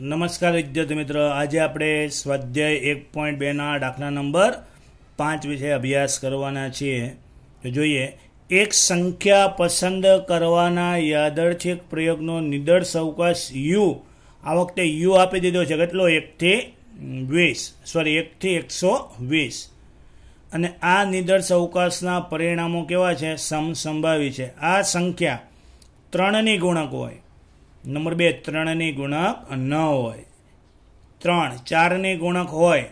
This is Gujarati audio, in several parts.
નમસ્કાર વિદ્યાર્થી મિત્રો આજે આપણે સ્વાધ્યાય એક પોઈન્ટ બેના દાખલા નંબર પાંચ વિશે અભ્યાસ કરવાના છીએ તો જોઈએ એક સંખ્યા પસંદ કરવાના યાદર્છિક પ્રયોગનો નિદર્શ અવકાશ યુ આ વખતે યુ આપી દીધો છે કેટલો એકથી વીસ સોરી એકથી એકસો વીસ અને આ નિદર્શ અવકાશના પરિણામો કેવા છે સમસંભાવી છે આ સંખ્યા ત્રણની ગુણક હોય નંબર બે ત્રણની ગુણક ન હોય ત્રણ ચારની ગુણક હોય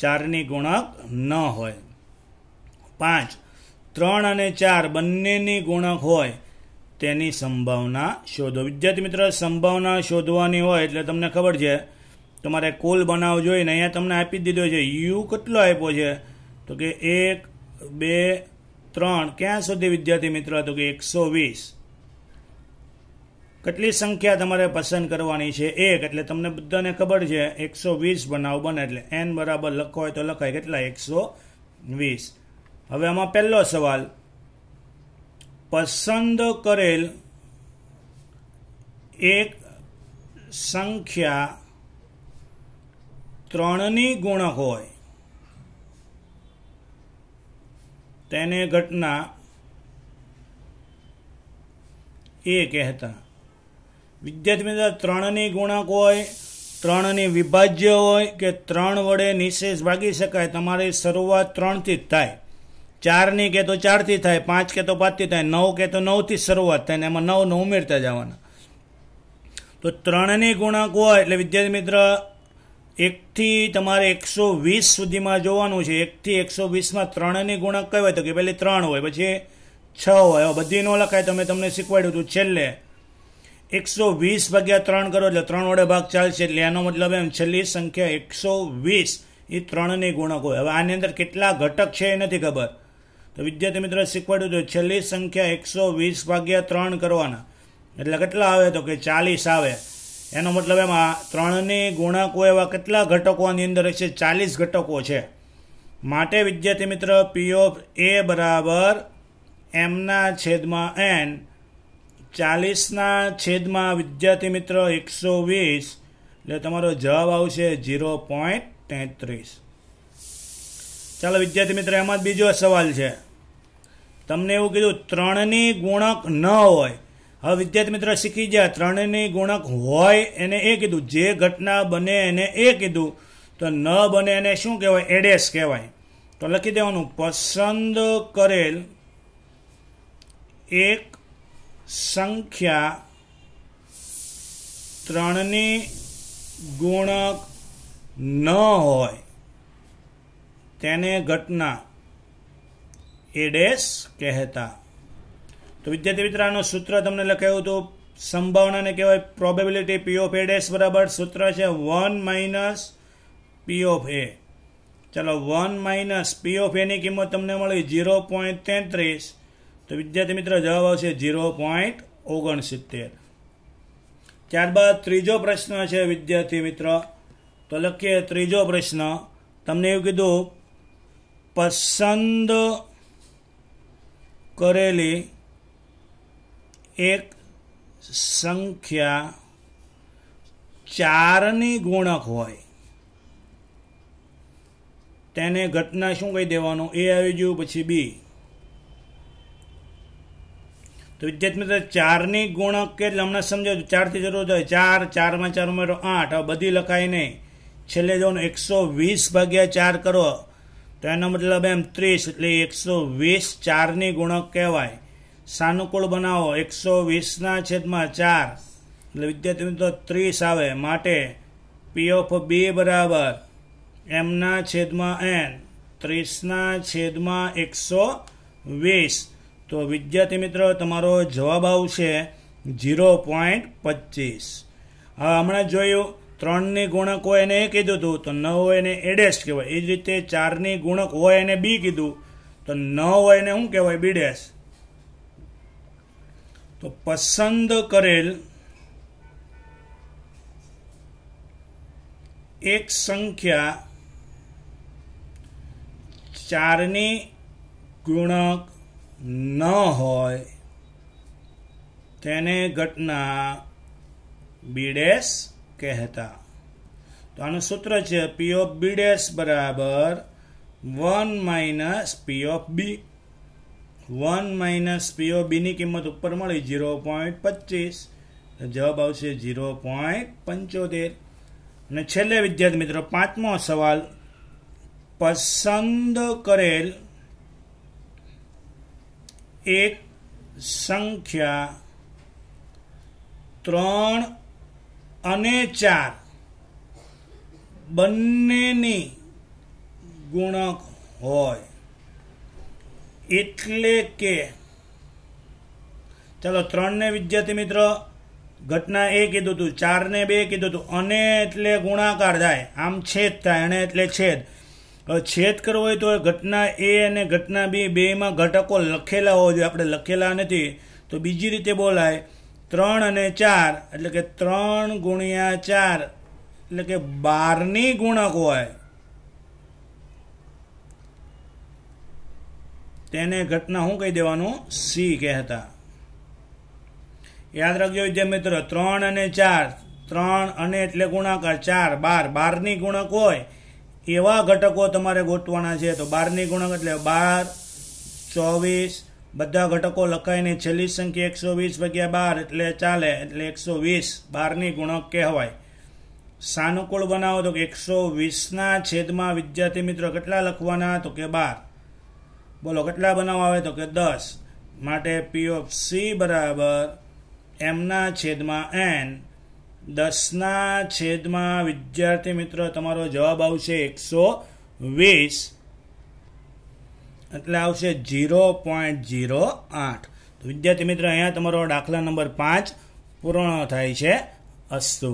ચારની ગુણક ન હોય પાંચ ત્રણ અને ચાર બંનેની ગુણક હોય તેની સંભાવના શોધો વિદ્યાર્થી મિત્ર સંભાવના શોધવાની હોય એટલે તમને ખબર છે તમારે કુલ બનાવ જોઈને અહીંયા તમને આપી દીધો છે યુ કેટલો આપ્યો છે તો કે એક બે ત્રણ ક્યાં સુધી વિદ્યાર્થી મિત્ર તો કે એકસો વીસ કેટલી સંખ્યા તમારે પસંદ કરવાની છે એક એટલે તમને બધાને ખબર છે એકસો વીસ બનાવ બને એટલે એન બરાબર લખો હોય તો લખાય કેટલા એકસો વીસ હવે આમાં પહેલો સવાલ પસંદ કરેલ એક સંખ્યા ત્રણની ગુણક હોય તેને ઘટના એ કહેતા વિદ્યાર્થી મિત્રો ત્રણની ગુણાંક હોય ત્રણની વિભાજ્ય હોય કે ત્રણ વડે નિશેષ ભાગી શકાય તમારી શરૂઆત ત્રણથી જ થાય ચારની કે તો ચારથી થાય પાંચ કે તો પાંચથી થાય નવ કે તો નવથી શરૂઆત થાય ને એમાં નવને ઉમેરતા જવાના તો ત્રણની ગુણાંક હોય એટલે વિદ્યાર્થી મિત્ર એકથી તમારે એકસો વીસ સુધીમાં જોવાનું છે એકથી એકસો વીસમાં ત્રણની ગુણાંક કહેવાય તો કે પહેલી ત્રણ હોય પછી છ હોય બધી ન લખાય તમે તમને શીખવાડ્યું હતું છેલ્લે એકસો વીસ ભાગ્યા ત્રણ કરો એટલે ત્રણ વડે ભાગ ચાલશે એટલે એનો મતલબ એમ છેલ્લી સંખ્યા એકસો વીસ એ ત્રણની ગુણક હોય હવે આની અંદર કેટલા ઘટક છે એ નથી ખબર તો વિદ્યાર્થી મિત્રો શીખવાડ્યું તો છેલ્લી સંખ્યા એકસો વીસ ભાગ્યા ત્રણ કરવાના એટલે કેટલા આવે તો કે ચાલીસ આવે એનો મતલબ એમ આ ત્રણની ગુણાકો એવા કેટલા ઘટકો આની અંદર છે ચાલીસ ઘટકો છે માટે વિદ્યાર્થી મિત્ર પી ઓફ એ બરાબર એમના છેદમાં એન ચાલીસના છેદમાં વિદ્યાર્થી મિત્ર એકસો વીસ એટલે તમારો જવાબ આવશે ઝીરો પોઈન્ટ તેત્રીસ ચાલો વિદ્યાર્થી મિત્ર એમાં જ બીજો સવાલ છે તમને એવું કીધું ત્રણની ગુણક ન હોય હવે વિદ્યાર્થી મિત્ર શીખી ગયા ત્રણની ગુણક હોય એને એ કીધું જે ઘટના બને એને એ કીધું તો ન બને એને શું કહેવાય એડેસ કહેવાય તો લખી દેવાનું પસંદ કરેલ એક સંખ્યા ત્રણની ગુણક ન હોય તેને ઘટના એડેસ કહેતા તો વિદ્યાર્થી મિત્રોનું સૂત્ર તમને લખાયું હતું સંભાવનાને કહેવાય પ્રોબેબિલિટી પી ઓફ એડેસ બરાબર સૂત્ર છે one minus P of A ચલો વન માઇનસ પી ઓફ એની કિંમત તમને મળી ઝીરો પોઈન્ટ તેત્રીસ તો વિદ્યાર્થી મિત્ર જવાબ આવશે ઝીરો પોઈન્ટ ઓગણસિત્તેર ત્યારબાદ ત્રીજો પ્રશ્ન છે વિદ્યાર્થી મિત્ર તો લખીએ ત્રીજો પ્રશ્ન તમને એવું કીધું પસંદ કરેલી એક સંખ્યા ચારની ગુણક હોય તેને ઘટના શું કહી દેવાનું એ આવી ગયું પછી બી તો વિદ્યાર્થી મિત્રો ચારની ગુણક કેટલી હમણાં સમજો ચારથી જરૂર હોય ચાર ચારમાં ચાર ઉમેરો આઠ હવે બધી લખાય નહીં છેલ્લે જવાનું એકસો વીસ ભાગ્યા ચાર કરો તો એનો મતલબ એમ ત્રીસ એટલે એકસો વીસ ચારની ગુણક કહેવાય સાનુકૂળ બનાવો એકસો વીસના છેદમાં ચાર એટલે વિદ્યાર્થી મિત્રો ત્રીસ આવે માટે પી ઓફ બી બરાબર એમના છેદમાં એન ત્રીસના છેદમાં એકસો વીસ તો વિદ્યાર્થી મિત્ર તમારો જવાબ આવશે ઝીરો પોઈન્ટ પચીસ હવે હમણાં જોયું ત્રણની ગુણક હોય એને એ કીધું હતું તો ન હોય એને એડેસ કહેવાય એ જ રીતે ચારની ગુણક હોય એને બી કીધું તો ન હોય એને શું કહેવાય બી ડેશ તો પસંદ કરેલ એક સંખ્યા ચારની ગુણક ન હોય તેને ઘટના બીડેસ કહેતા તો આનું સૂત્ર છે પી ઓફ બીડેસ બરાબર one minus P of B one minus P of બીની કિંમત ઉપર મળી ઝીરો પોઈન્ટ પચીસ જવાબ આવશે ઝીરો પોઈન્ટ પંચોતેર અને છેલ્લે વિદ્યાર્થી મિત્રો પાંચમો સવાલ પસંદ કરેલ એક સંખ્યા ત્રણ અને ચાર બંનેની ગુણક હોય એટલે કે ચાલો ત્રણને વિદ્યાર્થી મિત્ર ઘટના એ કીધું હતું ચારને બે કીધું હતું અને એટલે ગુણાકાર થાય આમ છેદ થાય અને એટલે છેદ છેદ કરવો હોય તો ઘટના એ અને ઘટના બી બેમાં ઘટકો લખેલા હોવા જોઈએ આપણે લખેલા નથી તો બીજી રીતે બોલાય ત્રણ અને ચાર એટલે કે ત્રણ ગુણ્યા ચાર એટલે કે બારની ગુણક હોય તેને ઘટના શું કહી દેવાનું સી કહેતા યાદ રાખજો વિદ્યા મિત્રો ત્રણ અને ચાર ત્રણ અને એટલે ગુણાકાર ચાર બાર બારની ગુણક હોય એવા ઘટકો તમારે ગોતવાના છે તો બારની ગુણક એટલે બાર ચોવીસ બધા ઘટકો લખાઈને છેલ્લી સંખ્યા એકસો વીસ ભાગ્યા બાર એટલે ચાલે એટલે એકસો વીસ બારની ગુણક કહેવાય સાનુકૂળ બનાવો તો કે એકસો વીસના છેદમાં વિદ્યાર્થી મિત્રો કેટલા લખવાના તો કે બાર બોલો કેટલા બનાવો આવે તો કે દસ માટે પી ઓફ સી બરાબર એમના છેદમાં એન દસના છેદમાં વિદ્યાર્થી મિત્ર તમારો જવાબ આવશે એકસો વીસ એટલે આવશે જીરો પોઈન્ટ જીરો આઠ તો વિદ્યાર્થી મિત્ર અહીંયા તમારો દાખલા નંબર પાંચ પૂર્ણ થાય છે અસ્તુ